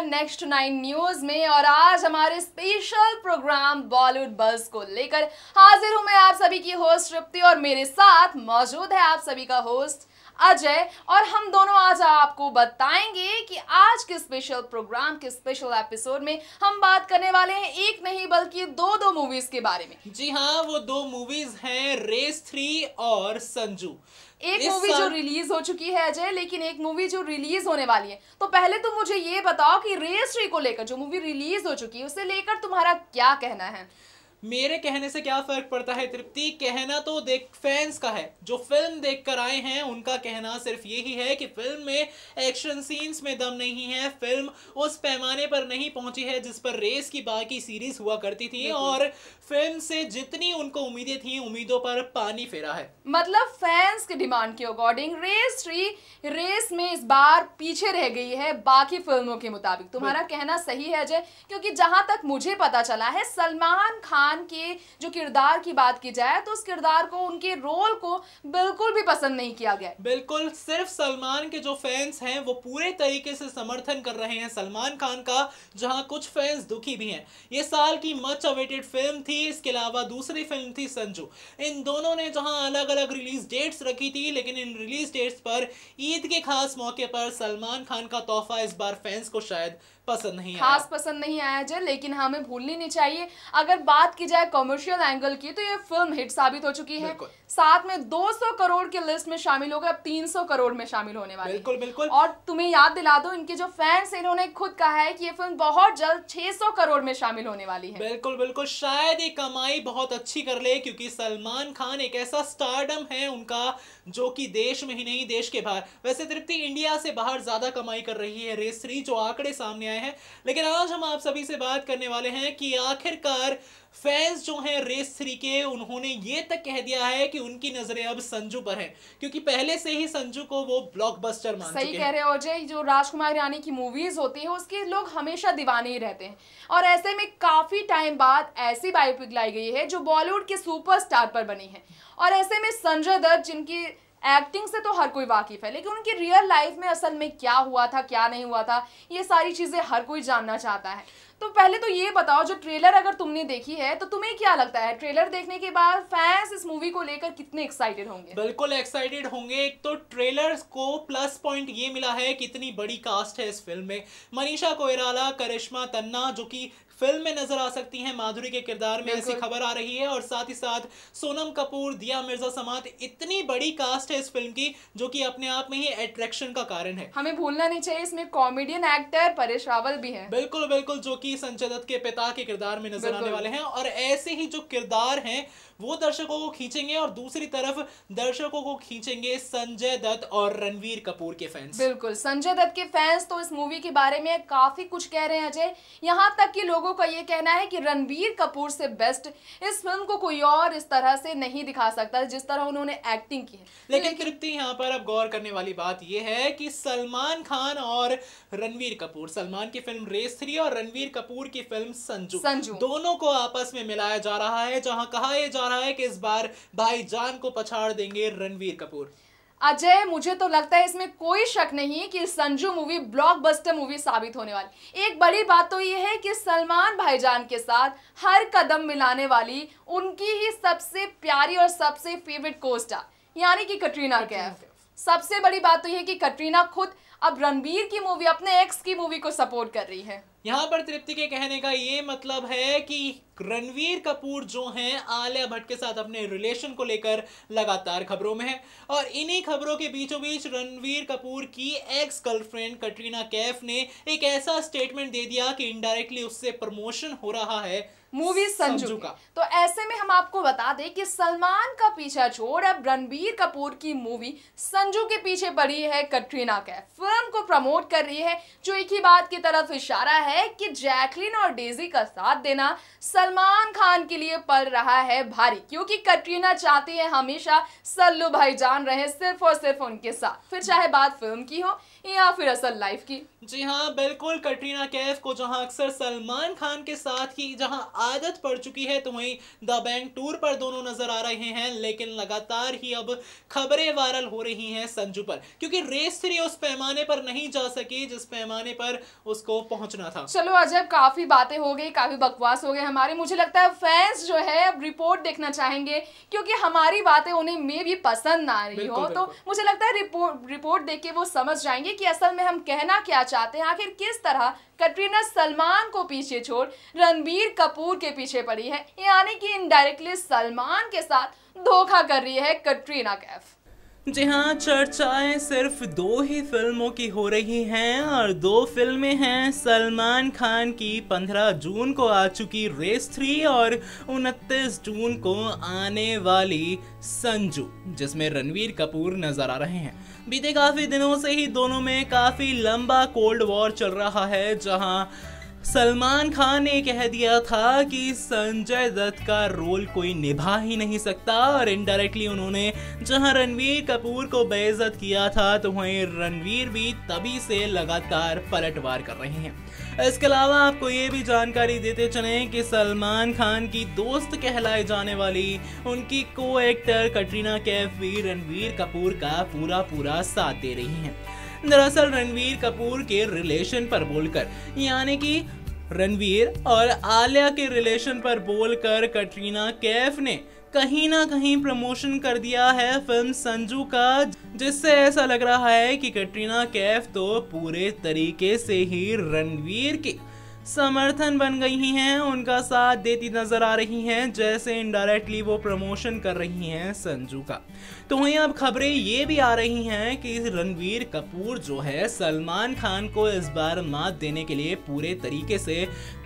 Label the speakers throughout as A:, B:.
A: नमस्कार next nine news में और आज हमारे स्पेशल प्रोग्राम बॉलीवुड बस को लेकर हाजिर हूं मैं आप सभी की होस्ट तृप्ति और मेरे साथ मौजूद है आप सभी का होस्ट अजय और हम दोनों आज आपको बताएंगे कि आज के स्पेशल प्रोग्राम के स्पेशल एपिसोड में हम बात करने वाले हैं एक नहीं बल्कि दो दो मूवीज के बारे
B: में जी हाँ वो दो मूवीज हैं रेस थ्री और संजू एक मूवी जो
A: रिलीज हो चुकी है अजय लेकिन एक मूवी जो रिलीज होने वाली है तो पहले तुम मुझे ये बताओ कि रेस्ट्री को लेकर जो मूवी रिलीज हो चुकी है उसे लेकर तुम्हारा क्या कहना है
B: मेरे कहने से क्या फ़र्क पड़ता है तृप्ति कहना तो देख फैंस का है जो फिल्म देख कर आए हैं उनका कहना सिर्फ यही है कि फिल्म में एक्शन सीन्स में दम नहीं है फिल्म उस पैमाने पर नहीं पहुंची है जिस पर रेस की बाकी सीरीज हुआ करती थी और फिल्म से जितनी उनको उम्मीदें थी उम्मीदों पर पानी फेरा है
A: मतलब फैंस की डिमांड के अकॉर्डिंग रेस थ्री रेस में इस बार पीछे रह गई है बाकी फिल्मों के मुताबिक तुम्हारा कहना सही है अजय क्योंकि जहां तक मुझे पता चला है सलमान खान खान के जो किरदार की बात की जाए तो उस किरदार को उनके रोल को बिल्कुल भी पसंद नहीं किया गया
B: बिल्कुल सिर्फ सलमान के जो फैंस हैं वो पूरे तरीके से समर्थन कर रहे हैं सलमान खान का जहां कुछ फैंस दुखी भी हैं ये साल की मच अवेटेड फिल्म थी इसके अलावा दूसरी फिल्म थी संजू इन दोनों ने जहां अलग अलग रिलीज डेट्स रखी थी लेकिन इन रिलीज डेट्स पर ईद के खास मौके पर सलमान खान का तोहफा इस बार फैंस को शायद पसंद नहीं खास
A: पसंद नहीं आया जय लेकिन हमें भूलनी नहीं चाहिए अगर बात की जाए कॉमर्शियल एंगल की तो ये फिल्म हिट साबित हो चुकी है साथ में 200 करोड़ के लिस्ट में शामिल हो गए अब 300 करोड़ में शामिल होने वाले बिल्कुल बिल्कुल और तुम्हें याद दिला दो इनके जो फैंस है इन्होंने खुद कहा है कि ये फिल्म बहुत जल्द 600 करोड़ में शामिल होने वाली है
B: बिल्कुल बिल्कुल शायद ये कमाई बहुत अच्छी कर ले क्योंकि सलमान खान एक ऐसा स्टारडम है उनका जो कि देश में ही नहीं देश के बाहर वैसे तृप्ति इंडिया से बाहर ज्यादा कमाई कर रही है रेस थ्री जो आंकड़े सामने आए हैं लेकिन आज हम आप सभी से बात करने वाले हैं कि आखिरकार फैंस जो हैं रेस थ्री के उन्होंने ये तक कह दिया है कि उनकी नजरें अब संजू पर हैं क्योंकि पहले से ही संजू को वो ब्लॉकबस्टर मान सही चुके कह रहे
A: हो जय जो राजकुमार रानी की मूवीज होती है उसके लोग हमेशा दीवाने ही रहते हैं और ऐसे में काफी टाइम बाद ऐसी बायोपिक लाई गई है जो बॉलीवुड के सुपरस्टार पर बनी है और ऐसे में संजय दत्त जिनकी एक्टिंग से तो हर कोई वाकिफ है लेकिन उनकी रियल लाइफ में असल में क्या हुआ था क्या नहीं हुआ था ये सारी चीज़ें हर कोई जानना चाहता है तो पहले तो ये बताओ जो ट्रेलर अगर तुमने देखी है तो तुम्हें क्या लगता है ट्रेलर देखने के बाद फैंस इस मूवी को लेकर कितने एक्साइटेड होंगे
B: बिल्कुल एक्साइटेड होंगे एक तो ट्रेलर को प्लस पॉइंट ये मिला है कितनी बड़ी कास्ट है इस फिल्म में मनीषा कोयराला करिश्मा तन्ना जो कि फिल्म में नजर आ सकती हैं माधुरी के किरदार में ऐसी खबर आ रही है और साथ ही साथ सोनम कपूर दिया मिर्जा समात इतनी बड़ी कास्ट है इस फिल्म की जो कि अपने आप में ही अट्रैक्शन का कारण है
A: हमें भूलना नहीं चाहिए इसमें कॉमेडियन एक्टर परेश रावल भी है
B: बिल्कुल बिल्कुल जो की संजय दत्त के पिता के किरदार में नजर आने वाले हैं और ऐसे ही जो किरदार हैं वो दर्शकों को खींचेंगे और दूसरी तरफ दर्शकों को खींचेंगे संजय दत्त और रणवीर कपूर के फैंस
A: बिल्कुल संजय दत्त के फैंस तो इस मूवी के बारे में काफी कुछ कह रहे हैं अजय यहाँ तक कि लोगों का ये कहना है कि रणवीर कपूर से बेस्ट इस फिल्म को कोई और इस तरह से नहीं दिखा सकता जिस तरह उन्होंने एक्टिंग की है
B: लेकिन तृप्ति यहाँ पर अब गौर करने वाली बात यह है कि सलमान खान और रणवीर कपूर सलमान की फिल्म रेस थ्री और रणवीर कपूर की फिल्म संजू संजू दोनों को आपस में मिलाया जा रहा है जहाँ कहा जा माना है कि इस बार भाई जान को पछाड़ देंगे रणवीर कपूर
A: अजय मुझे तो लगता है इसमें कोई शक नहीं कि संजू मूवी ब्लॉकबस्टर मूवी साबित होने वाली एक बड़ी बात तो ये है कि सलमान भाईजान के साथ हर कदम मिलाने वाली उनकी ही सबसे प्यारी और सबसे फेवरेट कोस्टार यानी कि कटरीना कैफ सबसे बड़ी बात तो यह है कि कटरीना खुद अब रणबीर की मूवी अपने एक्स की मूवी को सपोर्ट कर रही है
B: यहां पर तृप्ति के कहने का ये मतलब है कि रणवीर कपूर जो हैं आलिया भट्ट के साथ अपने रिलेशन को लेकर लगातार खबरों में है और इन्हीं खबरों के बीचों बीच रणवीर कपूर की एक्स गर्लफ्रेंड कटरीना कैफ ने एक ऐसा स्टेटमेंट दे दिया कि इनडायरेक्टली उससे प्रमोशन हो रहा है मूवी संजू का
A: तो ऐसे में हम आपको बता दें कि सलमान का पीछा छोड़ अब रणबीर कपूर की मूवी संजू के पीछे पड़ी है कटरीना कैफ फिल्म को प्रमोट कर रही है जो एक ही बात की तरफ इशारा है है कि जैकलिन और डेजी का साथ देना सलमान खान के लिए पड़ रहा है भारी क्योंकि कटरीना चाहती है हमेशा सल्लू जान रहे सिर्फ और सिर्फ उनके साथ फिर चाहे बात फिल्म की हो या फिर असल लाइफ की
B: जी हाँ बिल्कुल कटरीना कैफ को जहाँ अक्सर सलमान खान के साथ की जहाँ आदत पड़ चुकी है तो वहीं द बैंक टूर पर दोनों नजर आ रहे हैं लेकिन लगातार ही अब खबरें वायरल हो रही हैं संजू पर क्योंकि रेस थ्री उस पैमाने पर नहीं जा सकी जिस पैमाने पर उसको पहुंचना था चलो
A: अजय काफी बातें हो गई काफी बकवास हो गए हमारे मुझे लगता है फैंस जो है अब रिपोर्ट देखना चाहेंगे क्योंकि हमारी बातें उन्हें मे भी पसंद ना आ रही हो तो मुझे लगता है रिपोर्ट देख के वो समझ जाएंगे कि असल में हम कहना क्या चाहते हैं आखिर किस तरह कटरीना सलमान को पीछे छोड़ रणबीर कपूर के पीछे पड़ी है यानी कि इनडायरेक्टली सलमान के साथ धोखा कर रही है कटरीना कैफ
B: जी हाँ चर्चाएं सिर्फ दो ही फिल्मों की हो रही हैं और दो फिल्में हैं सलमान खान की 15 जून को आ चुकी रेस थ्री और 29 जून को आने वाली संजू जिसमें रणवीर कपूर नजर आ रहे हैं बीते काफ़ी दिनों से ही दोनों में काफ़ी लंबा कोल्ड वॉर चल रहा है जहां सलमान खान ने कह दिया था कि संजय दत्त का रोल कोई निभा ही नहीं सकता और इनडायरेक्टली उन्होंने जहां रणवीर कपूर को बेइज्जत किया था तो वहीं रणवीर भी तभी से लगातार पलटवार कर रहे हैं इसके अलावा आपको ये भी जानकारी देते चले कि सलमान खान की दोस्त कहलाए जाने वाली उनकी को एक्टर कटरीना कैफ भी रणवीर कपूर का पूरा पूरा साथ दे रही हैं दरअसल रणवीर कपूर के रिलेशन पर बोलकर यानी कि रणवीर और आलिया के रिलेशन पर बोलकर कटरीना कैफ ने कहीं ना कहीं प्रमोशन कर दिया है फिल्म संजू का जिससे ऐसा लग रहा है कि कटरीना कैफ तो पूरे तरीके से ही रणवीर की समर्थन बन गई हैं उनका साथ देती नजर आ रही हैं जैसे इनडायरेक्टली वो प्रमोशन कर रही हैं संजू का तो वहीं अब खबरें ये भी आ रही हैं कि रणवीर कपूर जो है सलमान खान को इस बार मात देने के लिए पूरे तरीके से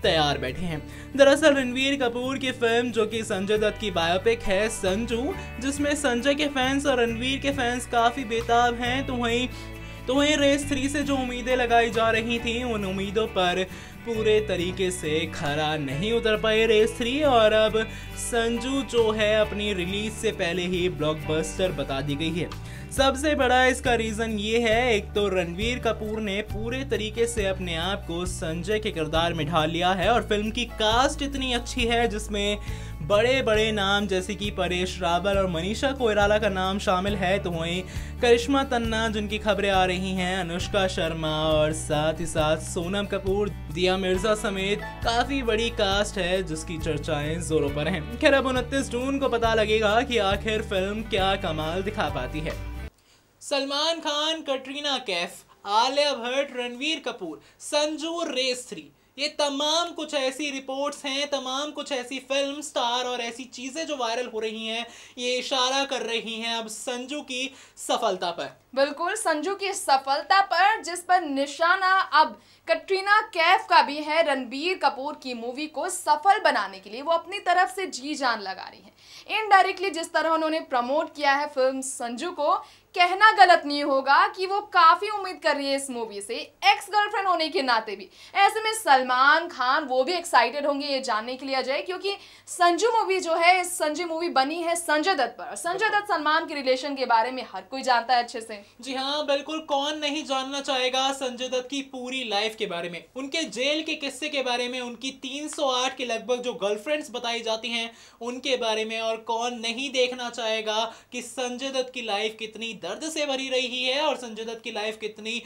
B: तैयार बैठे हैं दरअसल रणवीर कपूर की फिल्म जो कि संजय दत्त की बायोपिक है संजू जिसमें संजय के फैंस और रणवीर के फैंस काफ़ी बेताब हैं तो वहीं तो वहीं रेस थ्री से जो उम्मीदें लगाई जा रही थी उन उम्मीदों पर पूरे तरीके से खरा नहीं उतर पाए रेस थ्री और अब संजू जो है अपनी रिलीज से पहले ही ब्लॉकबस्टर बता दी गई है सबसे बड़ा इसका रीज़न ये है एक तो रणवीर कपूर ने पूरे तरीके से अपने आप को संजय के किरदार में ढाल लिया है और फिल्म की कास्ट इतनी अच्छी है जिसमें बड़े बड़े नाम जैसे कि परेश रावल और मनीषा कोयराला का नाम शामिल है तो वहीं करिश्मा तन्ना जिनकी खबरें आ रही हैं अनुष्का शर्मा और साथ ही साथ सोनम कपूर दिया मिर्जा समेत काफ़ी बड़ी कास्ट है जिसकी चर्चाएं जोरों पर हैं खैर अब उनतीस जून को पता लगेगा कि आखिर फिल्म क्या कमाल दिखा पाती है सलमान खान कटरीना कैफ आलिया भट्ट रणवीर कपूर संजू रेस्त्री ये तमाम कुछ ऐसी रिपोर्ट्स हैं तमाम कुछ ऐसी फिल्म स्टार और ऐसी चीज़ें जो वायरल हो रही हैं ये इशारा कर रही हैं अब संजू की सफलता पर
A: बिल्कुल संजू की सफलता पर जिस पर निशाना अब कटरीना कैफ का भी है रणबीर कपूर की मूवी को सफल बनाने के लिए वो अपनी तरफ से जी जान लगा रही हैं इनडायरेक्टली जिस तरह उन्होंने प्रमोट किया है फिल्म संजू को कहना गलत नहीं होगा कि वो काफ़ी उम्मीद कर रही है इस मूवी से एक्स गर्लफ्रेंड होने के नाते भी ऐसे में सलमान खान वो भी एक्साइटेड होंगे ये जानने के लिए अजय क्योंकि संजू मूवी जो है संजय मूवी बनी है संजय दत्त पर संजय दत्त सलमान के रिलेशन के बारे में हर कोई जानता है अच्छे से
B: जी हाँ बिल्कुल कौन नहीं जानना चाहेगा संजय दत्त की पूरी लाइफ के बारे में उनके जेल के किस्से के बारे में उनकी तीन के लगभग जो गर्लफ्रेंड्स बताई जाती है उनके बारे में और कौन नहीं देखना चाहेगा कि संजय दत्त की लाइफ कितनी दर्द से भरी रही है और संजय दत्त की लाइफ कितनी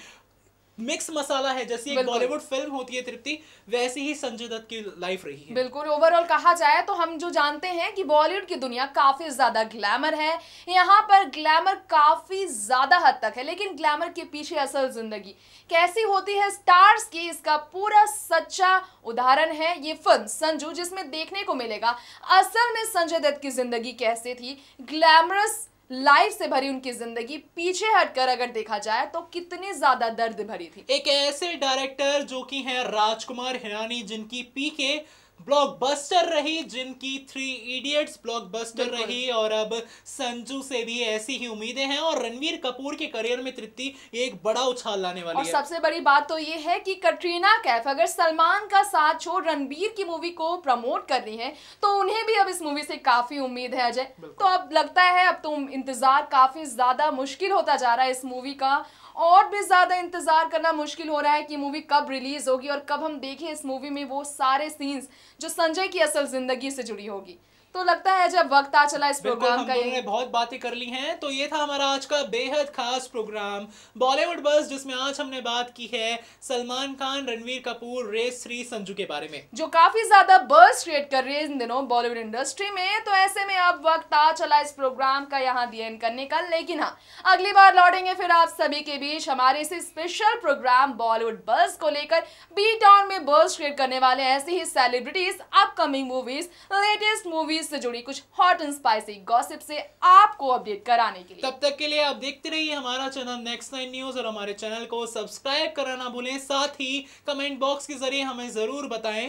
B: मिक्स मसाला है जैसी एक बॉलीवुड फिल्म होती है तृप्ति वैसी ही संजय दत्त की लाइफ रही
A: है बिल्कुल ओवरऑल कहा जाए तो हम जो जानते हैं कि बॉलीवुड की दुनिया काफी ज्यादा ग्लैमर है यहाँ पर ग्लैमर काफी ज्यादा हद तक है लेकिन ग्लैमर के पीछे असल जिंदगी कैसी होती है स्टार्स की इसका पूरा सच्चा उदाहरण है ये फिल्म संजू जिसमें देखने को मिलेगा असल में संजय दत्त की जिंदगी कैसे थी ग्लैमरस लाइफ से भरी उनकी जिंदगी पीछे हटकर अगर देखा जाए तो कितनी ज्यादा दर्द भरी थी
B: एक ऐसे डायरेक्टर जो कि हैं राजकुमार हिरानी जिनकी पी के ब्लॉकबस्टर रही जिनकी थ्री इडियट्स ब्लॉकबस्टर रही और अब संजू से भी ऐसी ही उम्मीदें हैं और रणवीर कपूर के करियर में तृप्ति एक बड़ा उछाल लाने वाली और है सबसे
A: बड़ी बात तो ये है कि कटरीना कैफ अगर सलमान का साथ छोड़ रणवीर की मूवी को प्रमोट कर रही है तो उन्हें भी अब इस मूवी से काफी उम्मीद है अजय तो अब लगता है अब तो इंतजार काफी ज्यादा मुश्किल होता जा रहा है इस मूवी का और भी ज़्यादा इंतज़ार करना मुश्किल हो रहा है कि मूवी कब रिलीज़ होगी और कब हम देखें इस मूवी में वो सारे सीन्स जो संजय की असल ज़िंदगी से जुड़ी होगी तो लगता है जब वक्त आ चला इस प्रोग्राम का ये
B: बहुत बातें कर ली हैं तो ये था हमारा आज का बेहद खास प्रोग्राम बॉलीवुड बस जिसमें आज हमने बात की है सलमान खान रणवीर कपूर रेस थ्री संजू के बारे में
A: जो काफी ज्यादा बर्स क्रिएट कर रही है इन दिनों बॉलीवुड इंडस्ट्री में तो ऐसे में अब वक्त आ चला इस प्रोग्राम का यहाँ दी करने का लेकिन हाँ अगली बार लौटेंगे फिर आप सभी के बीच हमारे इस स्पेशल प्रोग्राम बॉलीवुड बस को लेकर बी टाउन में बर्स क्रिएट करने वाले ऐसे ही celebrities upcoming movies latest movies showbiz से जुड़ी कुछ हॉट एंड स्पाइसी गॉसिप से आपको अपडेट कराने के
B: लिए तब तक के लिए आप देखते रहिए हमारा चैनल नेक्स्ट नाइन न्यूज और हमारे चैनल को सब्सक्राइब करा ना भूलें साथ ही कमेंट बॉक्स के जरिए हमें जरूर बताएं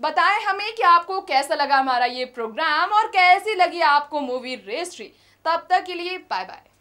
A: बताएं हमें कि आपको कैसा लगा हमारा ये प्रोग्राम और कैसी लगी आपको मूवी रेस्ट्री तब तक के लिए बाय बाय